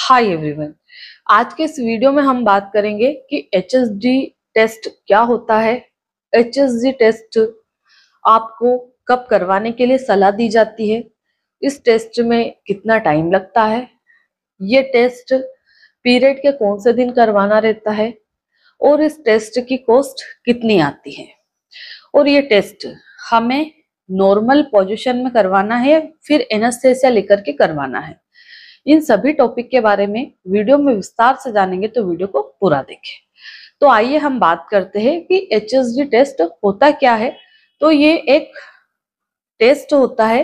hi everyone आज के इस वीडियो में हम बात करेंगे कि एच टेस्ट क्या होता है एच टेस्ट आपको कब करवाने के लिए सलाह दी जाती है इस टेस्ट में कितना टाइम लगता है ये टेस्ट पीरियड के कौन से दिन करवाना रहता है और इस टेस्ट की कॉस्ट कितनी आती है और ये टेस्ट हमें नॉर्मल पोजीशन में करवाना है फिर एनस्थेसिया लेकर के करवाना है इन सभी टॉपिक के बारे में वीडियो में विस्तार से जानेंगे तो वीडियो को पूरा देखें तो आइए हम बात करते हैं कि एच टेस्ट होता क्या है तो ये एक टेस्ट होता है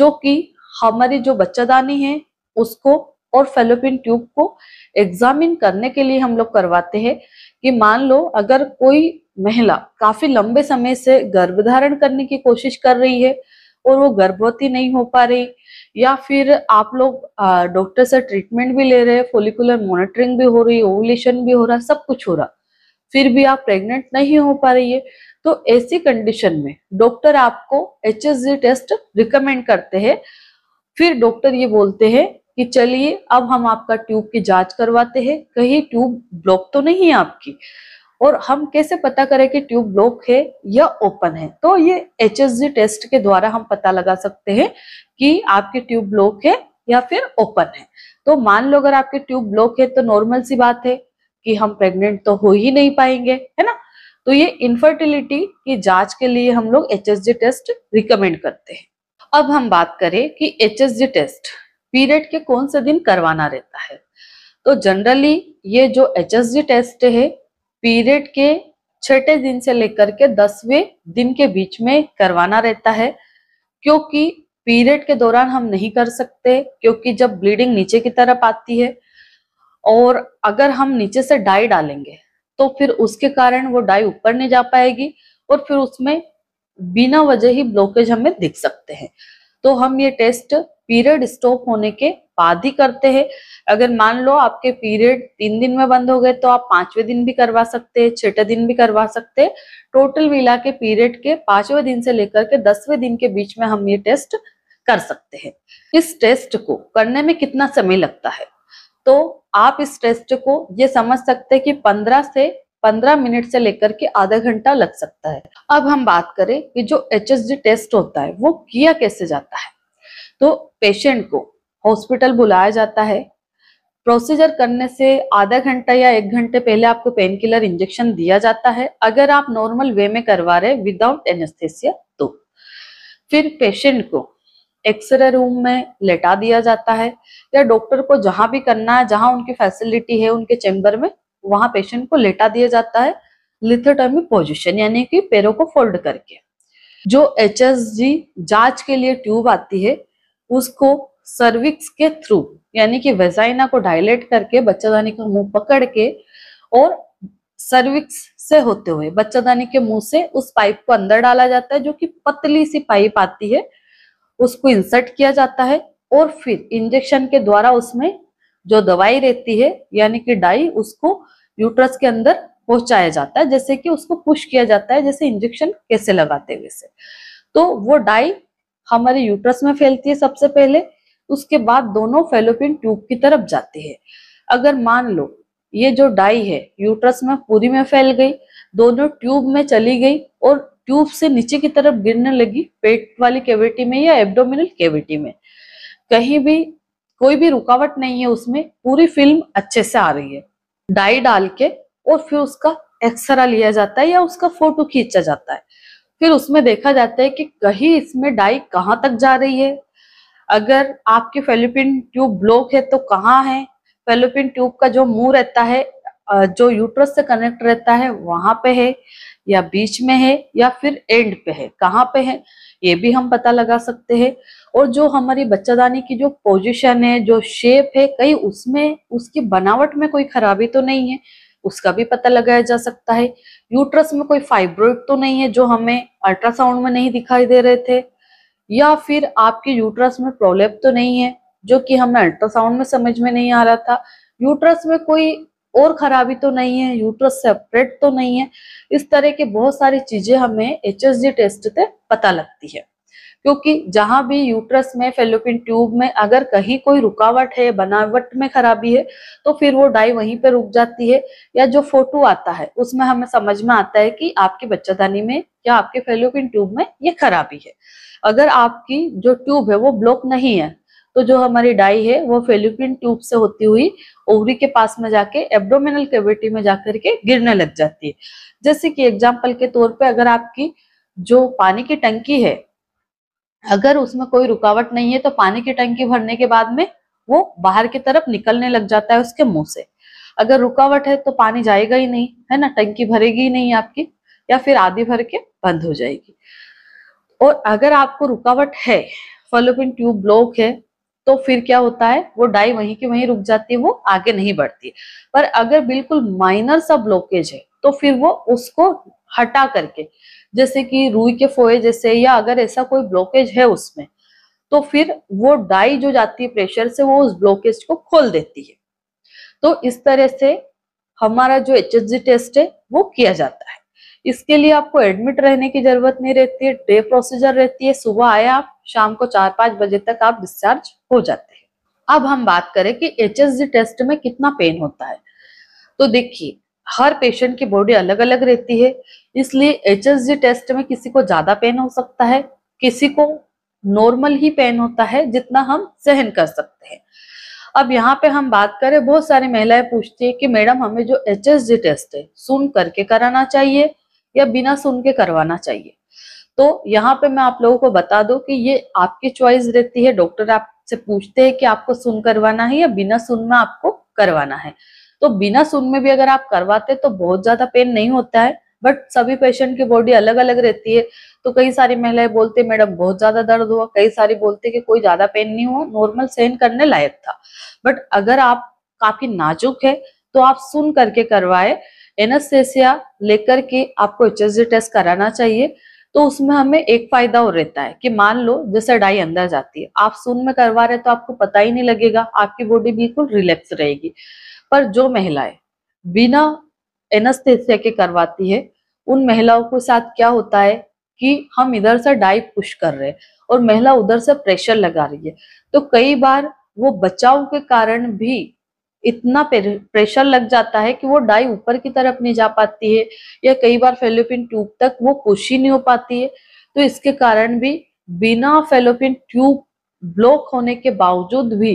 जो कि हमारी जो बच्चादानी है उसको और फेलोपिन ट्यूब को एग्जामिन करने के लिए हम लोग करवाते हैं कि मान लो अगर कोई महिला काफी लंबे समय से गर्भ धारण करने की कोशिश कर रही है और वो गर्भवती नहीं हो पा रही या फिर आप लोग डॉक्टर से ट्रीटमेंट भी ले रहे हैं फोलिकुलर मॉनिटरिंग भी हो रही है ओवलेशन भी हो रहा सब कुछ हो रहा फिर भी आप प्रेग्नेंट नहीं हो पा रही है तो ऐसी कंडीशन में डॉक्टर आपको एच टेस्ट रिकमेंड करते हैं फिर डॉक्टर ये बोलते हैं कि चलिए अब हम आपका ट्यूब की जांच करवाते हैं कहीं ट्यूब ब्लॉक तो नहीं है आपकी और हम कैसे पता करें कि ट्यूब ब्लॉक है या ओपन है तो ये एच टेस्ट के द्वारा हम पता लगा सकते हैं कि आपकी ट्यूब ब्लॉक है या फिर ओपन है तो मान लो अगर आपकी ट्यूब ब्लॉक है तो नॉर्मल सी बात है कि हम प्रेग्नेंट तो हो ही नहीं पाएंगे है ना तो ये इनफर्टिलिटी की जांच के लिए हम लोग एच टेस्ट रिकमेंड करते हैं अब हम बात करें कि एच टेस्ट पीरियड के कौन से दिन करवाना रहता है तो जनरली ये जो एच टेस्ट है पीरियड के छठे दिन से लेकर के दसवें दिन के बीच में करवाना रहता है क्योंकि पीरियड के दौरान हम नहीं कर सकते क्योंकि जब ब्लीडिंग नीचे की तरफ आती है और अगर हम नीचे से डाई डालेंगे तो फिर उसके कारण वो डाई ऊपर नहीं जा पाएगी और फिर उसमें बिना वजह ही ब्लॉकेज हमें दिख सकते हैं तो हम ये टेस्ट पीरियड स्टॉप होने के बाद ही करते हैं अगर मान लो आपके पीरियड तीन दिन में बंद हो गए तो आप पांचवें दिन भी करवा सकते हैं छठे दिन भी करवा सकते हैं टोटल मिला के पीरियड के पांचवें दिन से लेकर के दसवें दिन के बीच में हम ये टेस्ट कर सकते हैं इस टेस्ट को करने में कितना समय लगता है तो आप इस टेस्ट को ये समझ सकते हैं कि 15 से पंद्रह मिनट से लेकर के आधा घंटा लग सकता है अब हम बात करें कि जो एच टेस्ट होता है वो किया कैसे जाता है तो पेशेंट को हॉस्पिटल बुलाया जाता है प्रोसीजर करने से आधा घंटा या एक घंटे पहले आपको पेन किलर इंजेक्शन दिया जाता है अगर आप नॉर्मल वे में करवा रहे विदाउट एनेस्थेसिया तो फिर पेशेंट को एक्सरे रूम में लेटा दिया जाता है या डॉक्टर को जहां भी करना है जहां उनकी फैसिलिटी है उनके चेम्बर में वहां पेशेंट को लेटा दिया जाता है लिथोटॉमी पोजिशन यानी कि पैरों को फोल्ड करके जो एच जांच के लिए ट्यूब आती है उसको सर्विक्स के थ्रू यानी कि वेजाइना को डायलेट करके बच्चादानी का मुंह पकड़ के और सर्विक्स से होते हुए बच्चादानी के मुंह से उस पाइप को अंदर डाला जाता है जो कि पतली सी पाइप आती है उसको इंसर्ट किया जाता है और फिर इंजेक्शन के द्वारा उसमें जो दवाई रहती है यानी कि डाई उसको यूट्रस के अंदर पहुंचाया जाता है जैसे कि उसको पुश किया जाता है जैसे इंजेक्शन कैसे लगाते हुए से तो वो डाई हमारे यूट्रस में फैलती है सबसे पहले उसके बाद दोनों फेलोपिन ट्यूब की तरफ जाती है अगर मान लो ये जो डाई है यूट्रस में पूरी में फैल गई दोनों ट्यूब में चली गई और ट्यूब से नीचे की तरफ गिरने लगी पेट वाली कैविटी में या एब्डोमिनल कैविटी में कहीं भी कोई भी रुकावट नहीं है उसमें पूरी फिल्म अच्छे से आ रही है डाई डाल के और फिर उसका एक्सरा लिया जाता है या उसका फोटो खींचा जाता है फिर उसमें देखा जाता है कि कहीं इसमें डाई कहाँ तक जा रही है अगर आपकी फेलोपिन ट्यूब ब्लॉक है तो कहाँ है फेलोपिन ट्यूब का जो मुंह रहता है जो यूट्रस से कनेक्ट रहता है वहां पे है या बीच में है या फिर एंड पे है कहाँ पे है ये भी हम पता लगा सकते हैं और जो हमारी बच्चादानी की जो पोजीशन है जो शेप है कहीं उसमें उसकी बनावट में कोई खराबी तो नहीं है उसका भी पता लगाया जा सकता है यूट्रस में कोई फाइब्रोइड तो नहीं है जो हमें अल्ट्रासाउंड में नहीं दिखाई दे रहे थे या फिर आपके यूट्रस में प्रॉब्लम तो नहीं है जो कि हमें अल्ट्रासाउंड में समझ में नहीं आ रहा था यूट्रस में कोई और खराबी तो नहीं है यूट्रस सेपरेट तो नहीं है इस तरह के बहुत सारी चीजें हमें एच टेस्ट से पता लगती है क्योंकि जहां भी यूट्रस में फेलोपिन ट्यूब में अगर कहीं कोई रुकावट है बनावट में खराबी है तो फिर वो डाई वहीं पे रुक जाती है या जो फोटो आता है उसमें हमें समझ में आता है कि आपकी बच्चादानी में या आपके फेलोपिन ट्यूब में ये खराबी है अगर आपकी जो ट्यूब है वो ब्लॉक नहीं है तो जो हमारी डाई है वो फेलिपिन ट्यूब से होती हुई ओवरी के पास में जाके एब्डोमिनल कैविटी में जाकर के गिरने लग जाती है जैसे कि एग्जाम्पल के तौर पर अगर आपकी जो पानी की टंकी है अगर उसमें कोई रुकावट नहीं है तो पानी की टंकी भरने के बाद में वो बाहर की तरफ निकलने लग जाता है उसके मुंह से अगर रुकावट है तो पानी जाएगा ही नहीं है ना टंकी भरेगी ही नहीं आपकी या फिर आधी भर के बंद हो जाएगी और अगर आपको रुकावट है फलोपिन ट्यूब ब्लॉक है तो फिर क्या होता है वो डाई वहीं की वहीं रुक जाती है वो आगे नहीं बढ़ती पर अगर बिल्कुल माइनर सा ब्लॉकेज है तो फिर वो उसको हटा करके जैसे कि रुई के फोए जैसे या अगर ऐसा कोई ब्लॉकेज है उसमें तो फिर वो डाई जो जाती है प्रेशर से वो उस ब्लॉकेज को खोल देती है तो इस तरह से हमारा जो एच टेस्ट है वो किया जाता है इसके लिए आपको एडमिट रहने की जरूरत नहीं रहती है डे प्रोसीजर रहती है सुबह आए आप शाम को चार पांच बजे तक आप डिस्चार्ज हो जाते हैं अब हम बात करें कि एच टेस्ट में कितना पेन होता है तो देखिए हर पेशेंट की बॉडी अलग अलग रहती है इसलिए एच टेस्ट में किसी को ज्यादा पेन हो सकता है किसी को नॉर्मल ही पेन होता है जितना हम सहन कर सकते हैं अब यहाँ पे हम बात करें बहुत सारी महिलाएं पूछती है कि मैडम हमें जो एच टेस्ट है सुन करके कराना चाहिए या बिना सुन के करवाना चाहिए तो यहाँ पे मैं आप लोगों को बता दू कि ये आपकी चॉइस रहती है डॉक्टर आपसे पूछते हैं कि आपको सुन करवाना है या बिना सुन में आपको करवाना है तो बिना सुन में भी अगर आप करवाते तो बहुत ज्यादा पेन नहीं होता है बट सभी पेशेंट की बॉडी अलग अलग रहती है तो कई सारी महिलाएं बोलते मैडम बहुत ज्यादा दर्द हुआ कई सारी बोलते कि कोई ज्यादा पेन नहीं हुआ नॉर्मल सहन करने लायक था बट अगर आप काफी नाजुक है तो आप सुन करके करवाए एनस्थेसिया लेकर के आपको एच टेस्ट कराना चाहिए तो उसमें हमें एक फायदा और रहता है कि मान लो जैसे डाई अंदर जाती है आप सुन में करवा रहे तो आपको पता ही नहीं लगेगा आपकी बॉडी बिल्कुल रिलैक्स रहेगी पर जो महिलाएं बिना एनस्थेसिया के करवाती है उन महिलाओं के साथ क्या होता है कि हम इधर से डाई पुश कर रहे हैं और महिला उधर से प्रेशर लगा रही है तो कई बार वो बचाव के कारण भी इतना प्रेशर लग जाता है कि वो डाई ऊपर की तरफ नहीं जा पाती है या कई बार फेलोपिन ट्यूब तक वो पुश ही नहीं हो पाती है तो इसके कारण भी बिना फेलोपिन ट्यूब ब्लॉक होने के बावजूद भी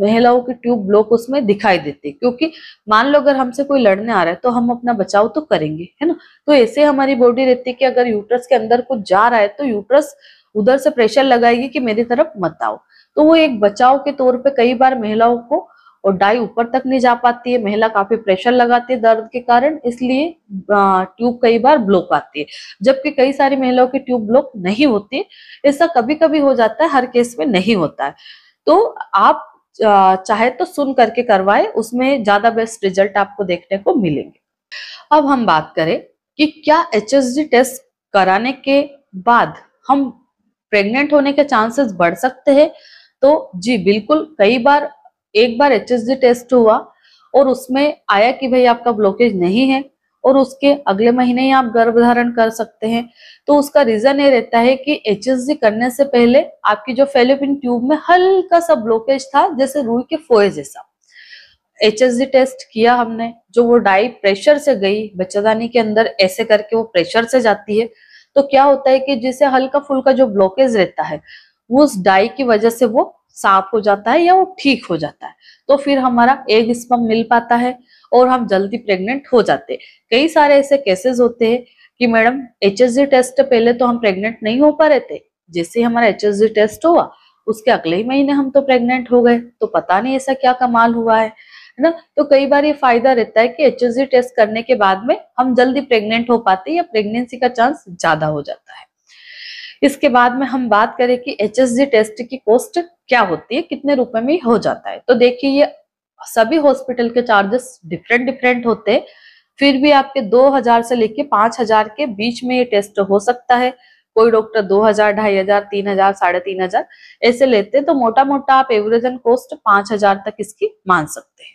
महिलाओं की ट्यूब ब्लॉक उसमें दिखाई देती है क्योंकि मान लो अगर हमसे कोई लड़ने आ रहा है तो हम अपना बचाव तो करेंगे है ना तो ऐसे हमारी बॉडी रहती है कि अगर यूट्रस के अंदर कुछ जा रहा है तो यूट्रस उधर से प्रेशर लगाएगी कि मेरी तरफ मत आओ तो वो एक बचाव के तौर पे कई बार महिलाओं को और डाई ऊपर तक नहीं जा पाती है महिला काफी प्रेशर लगाती है दर्द के कारण इसलिए ट्यूब कई बार ब्लॉक आती है जबकि कई सारी महिलाओं की ट्यूब ब्लॉक नहीं होती ऐसा कभी कभी हो जाता है हर केस में नहीं होता है तो आप चाहे तो सुन करके करवाए उसमें ज्यादा बेस्ट रिजल्ट आपको देखने को मिलेंगे अब हम बात करें कि क्या एच टेस्ट कराने के बाद हम प्रेग्नेंट होने के चांसेस बढ़ सकते हैं तो जी बिल्कुल कई बार एक बार एच टेस्ट हुआ और उसमें आया कि भाई आपका ब्लॉकेज नहीं है और उसके अगले महीने ही आप गर्भ धारण कर सकते हैं तो उसका रीजन ये रहता है कि एच करने से पहले आपकी जो फेलोपिन ट्यूब में हल्का सा ब्लॉकेज था जैसे रूई के फोए जैसा एच टेस्ट किया हमने जो वो डाई प्रेशर से गई बच्चादानी के अंदर ऐसे करके वो प्रेशर से जाती है तो क्या होता है कि जिसे हल्का फुल्का जो ब्लॉकेज रहता है उस डाई की वजह से वो साफ हो जाता है या वो ठीक हो जाता है तो फिर हमारा एग स्पम मिल पाता है और हम जल्दी प्रेग्नेंट हो जाते हैं कई सारे ऐसे केसेस होते हैं कि मैडम एच टेस्ट पहले तो हम प्रेग्नेंट नहीं हो पा रहे थे जैसे हमारा एच टेस्ट हुआ उसके अगले ही महीने हम तो प्रेग्नेंट हो गए तो पता नहीं ऐसा क्या कमाल हुआ है ना तो कई बार ये फायदा रहता है कि एच टेस्ट करने के बाद में हम जल्दी प्रेग्नेंट हो पाते या प्रेगनेंसी का चांस ज्यादा हो जाता है इसके बाद में हम बात करें कि एच टेस्ट की कॉस्ट क्या होती है कितने रुपए में हो जाता है तो देखिए ये सभी हॉस्पिटल के चार्जेस डिफरेंट डिफरेंट होते हैं फिर भी आपके 2000 से लेके 5000 के बीच में ये टेस्ट हो सकता है कोई डॉक्टर दो हजार ढाई हजार तीन हजार साढ़े तीन हजार ऐसे लेते हैं तो मोटा मोटा आप एवरेज एंड कॉस्ट पांच हजार तक इसकी मान सकते हैं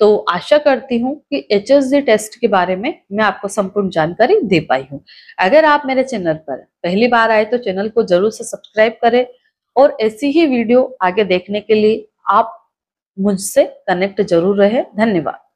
तो आशा करती हूँ कि एच टेस्ट के बारे में मैं आपको संपूर्ण जानकारी दे पाई हूँ अगर आप मेरे चैनल पर पहली बार आए तो चैनल को जरूर से सब्सक्राइब करें और ऐसी ही वीडियो आगे देखने के लिए आप मुझसे कनेक्ट जरूर रहे धन्यवाद